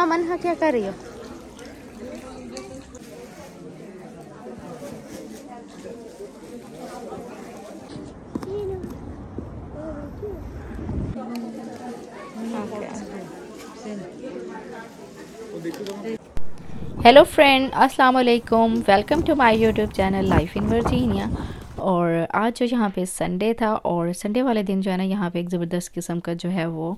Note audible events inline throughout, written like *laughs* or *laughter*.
अमन हाँ क्या कर रही हो हेलो फ्रेंड अस्सलाम वालेकुम welcome to my YouTube channel life in Virginia और आज जो यहाँ पे संडे था और संडे वाले दिन जो है ना यहाँ पे एक ज़बरदस्त किस्म का जो है वो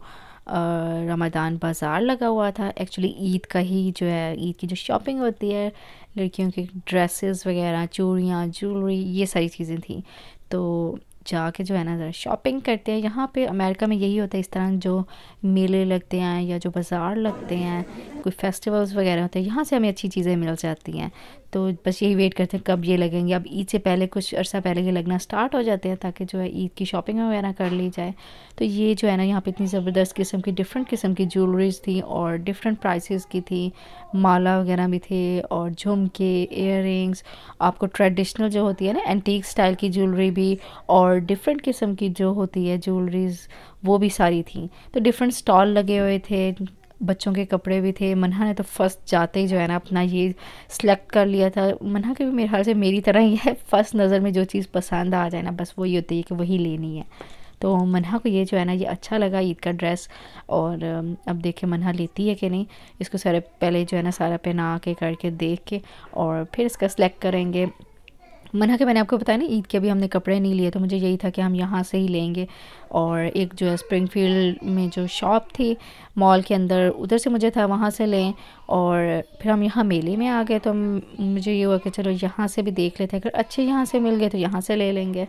रमदान बाज़ार लगा हुआ था एक्चुअली ईद का ही जो है ईद की जो शॉपिंग होती है लड़कियों के ड्रेसेस वगैरह चूड़ियाँ ज्वेलरी ये सारी चीज़ें थी तो जाके जो है ना ज़रा शॉपिंग करते हैं यहाँ पे अमेरिका में यही होता है इस तरह जो मेले लगते हैं या जो बाज़ार लगते हैं कोई फेस्टिवल्स वगैरह होते हैं यहाँ से हमें अच्छी चीज़ें मिल जाती हैं तो बस यही वेट करते हैं कब ये लगेंगे अब ईद से पहले कुछ अर्सा पहले ये लगना स्टार्ट हो जाते हैं ताकि जो है ईद की शॉपिंग वगैरह कर ली जाए तो ये जो है ना यहाँ पर इतनी ज़बरदस्त किस्म की डिफरेंट किस्म की ज्वेलरीज थी और डिफरेंट प्राइस की थी माला वगैरह भी थे और झुमके एयर आपको ट्रेडिशनल जो होती है ना एंटीक स्टाइल की ज्वेलरी भी और और डिफरेंट किस्म की जो होती है ज्वेलरीज़ वो भी सारी थी तो डिफरेंट स्टॉल लगे हुए थे बच्चों के कपड़े भी थे मन्हा ने तो फर्स्ट जाते ही जो है ना अपना ये सिलेक्ट कर लिया था मन्हा के भी मेरे ख्याल से मेरी तरह ही है फर्स्ट नज़र में जो चीज़ पसंद आ जाए ना बस वही होती है कि वही लेनी है तो मन्हा को ये जो है ना ये अच्छा लगा ईद का ड्रेस और अब देखे मन्हा लेती है कि नहीं इसको सारे पहले जो है ना सारा पहना के करके देख के और फिर इसका सिलेक्ट करेंगे मना के मैंने आपको बताया ना ईद के अभी हमने कपड़े नहीं लिए तो मुझे यही था कि हम यहाँ से ही लेंगे और एक जो है स्प्रिंगफील्ड में जो शॉप थी मॉल के अंदर उधर से मुझे था वहाँ से लें और फिर हम यहाँ मेले में आ गए तो मुझे ये हुआ कि चलो यहाँ से भी देख लेते हैं अगर अच्छे यहाँ से मिल गए तो यहाँ से ले लेंगे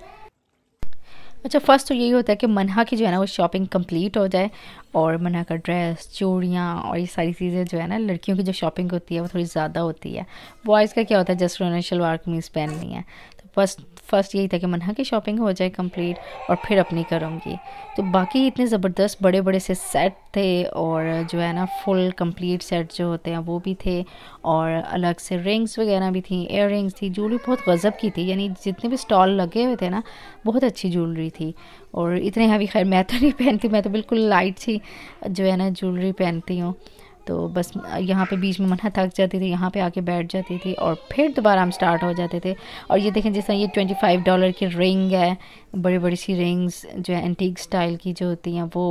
अच्छा फर्स्ट तो यही होता है कि मनहा की जो है ना वो शॉपिंग कंप्लीट हो जाए और मनहा का ड्रेस चूड़ियाँ और ये सारी चीज़ें जो है ना लड़कियों की जो शॉपिंग होती है वो थोड़ी ज़्यादा होती है बॉयज़ का क्या होता है जस्ट उन्होंने शलवार कमीज़ पहननी है तो फर्स्ट फर्स्ट यही था कि मनहा की शॉपिंग हो जाए कंप्लीट और फिर अपनी करूँगी तो बाकी इतने ज़बरदस्त बड़े बड़े से सेट थे और जो है ना फुल कंप्लीट सेट जो होते हैं वो भी थे और अलग से रिंग्स वगैरह भी थी एयर थी ज्वेलरी बहुत गज़ब की थी यानी जितने भी स्टॉल लगे हुए थे ना बहुत अच्छी ज्वेलरी थी और इतने हैवी खैर मैं तो नहीं पहनती मैं तो बिल्कुल लाइट सी जो है ना ज्वेलरी पहनती हूँ तो बस यहाँ पे बीच में मना थक जाती थी यहाँ पे आके बैठ जाती थी और फिर दोबारा हम स्टार्ट हो जाते थे और ये देखें जैसा ये 25 डॉलर की रिंग है बड़ी बड़ी सी रिंग्स जो है एंटीक स्टाइल की जो होती हैं वो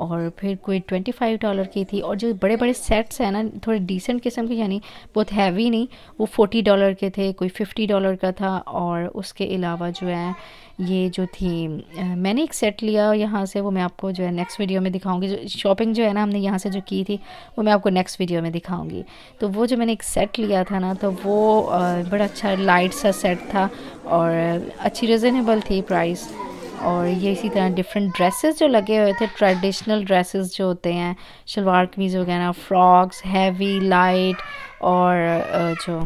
और फिर कोई 25 डॉलर की थी और जो बड़े बड़े सेट्स हैं ना थोड़े डिसेंट किस्म के यानी बहुत हैवी नहीं वो फोटी डॉलर के थे कोई फिफ्टी डॉलर का था और उसके अलावा जो है ये जो थी मैंने एक सेट लिया यहाँ से वो मैं आपको जो है नेक्स्ट वीडियो में दिखाऊंगी जो शॉपिंग जो है ना हमने यहाँ से जो की थी वो मैं आपको नेक्स्ट वीडियो में दिखाऊंगी तो वो जो मैंने एक सेट लिया था ना तो वो बड़ा अच्छा लाइट सा सेट था और अच्छी रिजनेबल थी प्राइस और ये इसी तरह डिफरेंट ड्रेसेस जो लगे हुए थे ट्रेडिशनल ड्रेसेस जो होते हैं शलवार कमीज़ वगैरह फ्रॉक्स हैवी लाइट और जो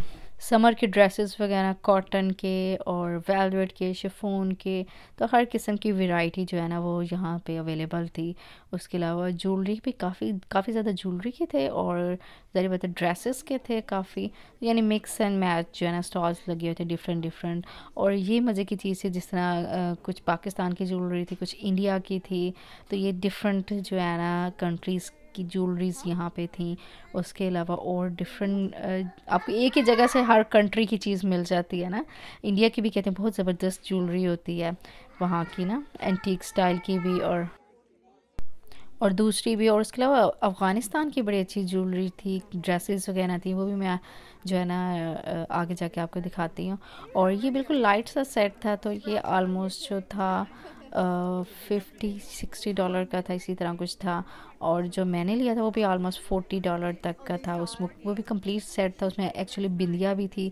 समर के ड्रेसेस वगैरह कॉटन के और वेलवेट के शिफोन के तो हर किस्म की वैरायटी जो है ना वो यहाँ पे अवेलेबल थी उसके अलावा ज्वेलरी भी काफ़ी काफ़ी ज़्यादा ज्वेलरी के थे और जरिए बता ड्रेसेस के थे काफ़ी यानी मिक्स एंड मैच जो है ना स्टॉल्स लगे हुए थे डिफरेंट डिफरेंट और ये मज़े की चीज़ थी जिस तरह आ, कुछ पाकिस्तान की ज्वेलरी थी कुछ इंडिया की थी तो ये डिफरेंट जो है ना कंट्रीज़ की ज्वेलरीज यहाँ पे थी उसके अलावा और डिफरेंट आपको एक ही जगह से हर कंट्री की चीज़ मिल जाती है ना इंडिया की भी कहते हैं बहुत ज़बरदस्त ज्वेलरी होती है वहाँ की ना एंटीक स्टाइल की भी और और दूसरी भी और उसके अलावा अफ़गानिस्तान की बड़ी अच्छी ज्वेलरी थी ड्रेसेस वगैरह थी वो भी मैं जो है ना आगे जाके आपको दिखाती हूँ और ये बिल्कुल लाइट सा सेट था तो ये आलमोस्ट जो था फिफ्टी सिक्सटी डॉलर का था इसी तरह कुछ था और जो मैंने लिया था वो भी ऑलमोस्ट फोर्टी डॉलर तक का था उसमें वो भी कंप्लीट सेट था उसमें एक्चुअली बिंदिया भी थी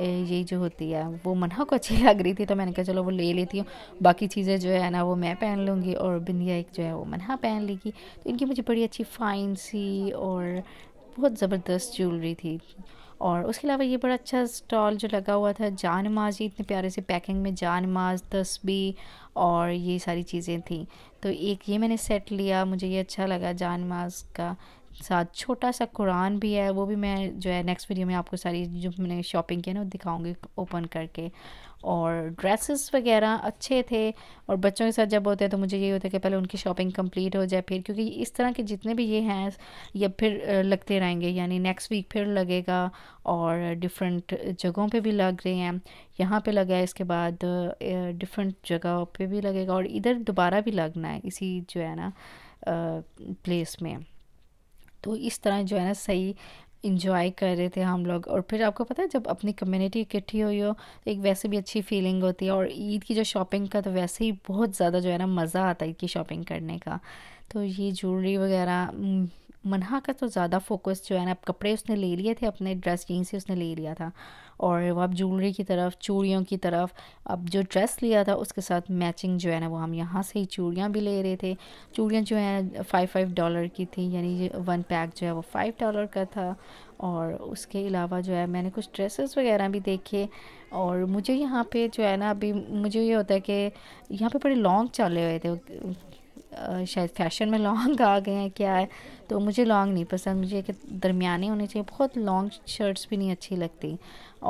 यही जो होती है वो मना को अच्छी *laughs* लग रही थी तो मैंने कहा चलो वो ले लेती हूँ बाकी चीज़ें जो है ना वो मैं पहन लूँगी और बिंदिया एक जो है वो मना पहन लेगी तो इनकी मुझे बड़ी अच्छी फाइन सी और बहुत ज़बरदस्त ज्वेलरी थी और उसके अलावा ये बड़ा अच्छा स्टॉल जो लगा हुआ था जान माज ये इतने प्यारे से पैकिंग में जान माज तस्बी और ये सारी चीज़ें थी तो एक ये मैंने सेट लिया मुझे ये अच्छा लगा जान माज का साथ छोटा सा कुरान भी है वो भी मैं जो है नेक्स्ट वीडियो में आपको सारी जो मैंने शॉपिंग की है ना वो दिखाऊँगी ओपन करके और ड्रेसेस वगैरह अच्छे थे और बच्चों के साथ जब होते हैं तो मुझे यही होता है कि पहले उनकी शॉपिंग कंप्लीट हो जाए फिर क्योंकि इस तरह के जितने भी ये हैं ये फिर लगते रहेंगे यानी नेक्स्ट वीक फिर लगेगा और डिफरेंट जगहों पे भी लग रहे हैं यहाँ पे लगा है इसके बाद डिफरेंट जगह पे भी लगेगा और इधर दोबारा भी लगना है इसी जो है ना प्लेस में तो इस तरह जो है ना सही इंजॉय कर रहे थे हम लोग और फिर आपको पता है जब अपनी कम्युनिटी इकट्ठी हुई हो तो एक वैसे भी अच्छी फीलिंग होती है और ईद की जो शॉपिंग का तो वैसे ही बहुत ज़्यादा जो है ना मज़ा आता है ईद की शॉपिंग करने का तो ये ज्वेलरी वगैरह मनहा का तो ज़्यादा फोकस जो है ना अब कपड़े उसने ले लिए थे अपने ड्रेस जीन से उसने ले लिया था और वो अब ज्वेलरी की तरफ चूड़ियों की तरफ अब जो ड्रेस लिया था उसके साथ मैचिंग जो है ना वो हम यहाँ से ही चूड़ियाँ भी ले रहे थे चूड़ियाँ जो है फ़ाइव फाइव डॉलर की थी यानी वन पैक जो है वो फ़ाइव डॉलर का था और उसके अलावा जो है मैंने कुछ ड्रेसेस वगैरह भी देखे और मुझे यहाँ पे जो है ना अभी मुझे ये होता है कि यहाँ पे बड़े लॉन्ग चले हुए थे शायद फैशन में लॉन्ग आ गए हैं क्या है तो मुझे लॉन्ग नहीं पसंद मुझे एक दरमियाने होने चाहिए बहुत लॉन्ग शर्ट्स भी नहीं अच्छी लगती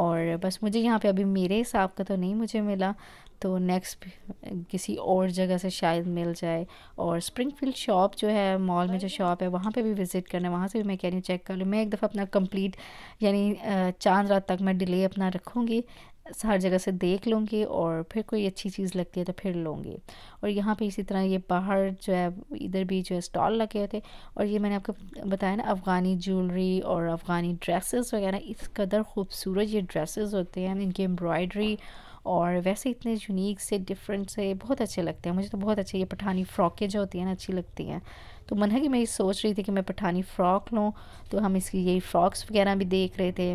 और बस मुझे यहाँ पे अभी मेरे हिसाब का तो नहीं मुझे मिला तो नेक्स्ट किसी और जगह से शायद मिल जाए और स्प्रिंगफील्ड शॉप जो है मॉल में जो शॉप है वहाँ पे भी विज़िट करना है वहाँ से भी मैं कह रही हूँ चेक कर लूँ मैं एक दफ़ा अपना कंप्लीट यानी चांद रात तक मैं डिले अपना रखूँगी हर जगह से देख लूँगी और फिर कोई अच्छी चीज़ लगती है तो फिर लूँगी और यहाँ पे इसी तरह ये बाहर जो है इधर भी जो है स्टॉल लगे हुए थे और ये मैंने आपको बताया ना अफ़गानी ज्वेलरी और अफ़गानी ड्रेसेस वगैरह इस कदर खूबसूरत ये ड्रेसेस होते हैं इनकी एम्ब्रॉयडरी और वैसे इतने यूनिक से डिफरेंट से बहुत अच्छे लगते हैं मुझे तो बहुत अच्छे ये पठानी फ़्रॉकें जो होती हैं ना अच्छी लगती हैं तो मन है कि मैं ये सोच रही थी कि मैं पठानी फ़्रॉक लूँ तो हम इसकी यही फ़्रॉक्स वगैरह भी देख रहे थे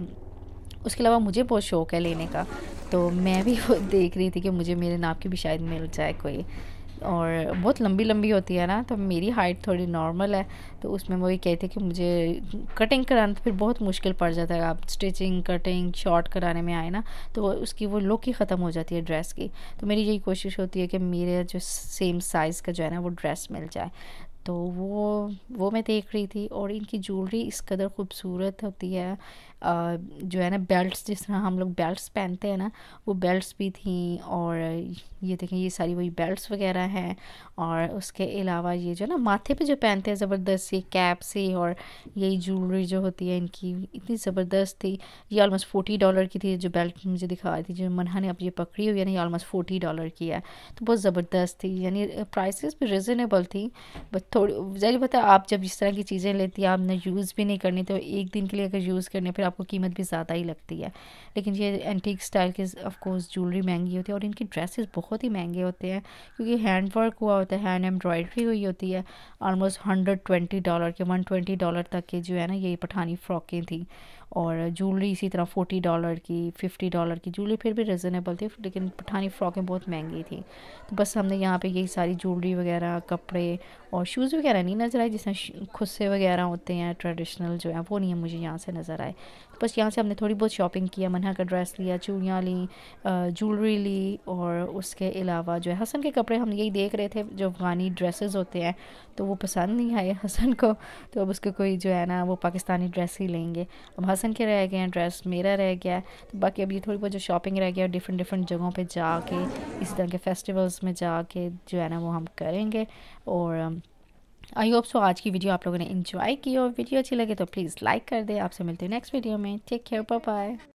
उसके अलावा मुझे बहुत शौक है लेने का तो मैं भी *laughs* वो देख रही थी कि मुझे मेरे नाप की भी शायद मिल जाए कोई और बहुत लंबी लंबी होती है ना तो मेरी हाइट थोड़ी नॉर्मल है तो उसमें वो ये कहते कि मुझे कटिंग कराना तो फिर बहुत मुश्किल पड़ जाता है आप स्टिचिंग कटिंग शॉर्ट कराने में आए ना तो उसकी वो लुक ही ख़त्म हो जाती है ड्रेस की तो मेरी यही कोशिश होती है कि मेरे जो सेम साइज़ का जो है ना वो ड्रेस मिल जाए तो वो वो मैं देख रही थी और इनकी ज्वेलरी इस कदर खूबसूरत होती है जो है ना बेल्ट्स जिस तरह हम लोग बेल्ट्स पहनते हैं ना वो बेल्ट्स भी थी और ये देखें ये सारी वही बेल्ट्स वगैरह हैं और उसके अलावा ये जो ना माथे पे जो पहनते हैं ज़बरदस्त ये कैप से और यही ज्वेलरी जो होती है इनकी इतनी ज़बरदस्त थी ये ऑलमोस्ट फोर्टी डॉलर की थी जो बेल्ट मुझे दिखा रही थी जो मनहा ने अब ये पकड़ी हुई है ना ये ऑलमोस्ट फोर्टी डॉलर की है तो बहुत ज़बरदस्त थी यानी प्राइसेस भी रिजनेबल थी बट थोड़ी जारी पता आप जब इस तरह की चीज़ें लेती हैं आपने यूज़ भी नहीं करनी तो एक दिन के लिए अगर यूज़ करने फिर आपको कीमत भी ज़्यादा ही लगती है लेकिन ये एंटीक स्टाइल के ऑफकोर्स ज्वेलरी महंगी होती है और इनकी ड्रेसेस बहुत ही महंगे होते हैं क्योंकि हैंड वर्क हुआ होता है हैंड एम्ब्रॉयडरी हुई होती है ऑलमोस्ट हंड्रेड ट्वेंटी डॉलर के वन ट्वेंटी डॉलर तक के जो है ना ये पठानी फ्रॉकें थी और ज्वेलरी इसी तरह फोर्टी डॉलर की फिफ्टी डॉलर की ज्वेलरी फिर भी रिजनेबल थी लेकिन पठानी फ़्रॉकें बहुत महंगी थी तो बस हमने यहाँ पे यही सारी ज्वेलरी वगैरह कपड़े और शूज़ वगैरह नहीं नज़र आए जिसमें खुस्से वगैरह होते हैं ट्रेडिशनल जो है वो नहीं है मुझे यहाँ से नज़र आए तो बस यहाँ से हमने थोड़ी बहुत शॉपिंग किया मनहा का ड्रेस लिया चूड़ियाँ ली ज्वेलरी ली और उसके अलावा जो है हसन के कपड़े हम यही देख रहे थे जो अफगानी ड्रेसेस होते हैं तो वो पसंद नहीं आए हसन को तो अब उसको कोई जो है ना वो पाकिस्तानी ड्रेस ही लेंगे अब हसन हसन के रह गए हैं ड्रेस मेरा रह गया है तो बाकी अभी थोड़ी बहुत जो शॉपिंग रह गया डिफरेंट डिफरेंट जगहों पे जाके इस तरह के फेस्टिवल्स में जाके जो है ना वो हम करेंगे और आई होप सो आज की वीडियो आप लोगों ने इन्जॉय की और वीडियो अच्छी लगे तो प्लीज़ लाइक कर दे आपसे मिलते हैं नेक्स्ट वीडियो में टेक केयर बाय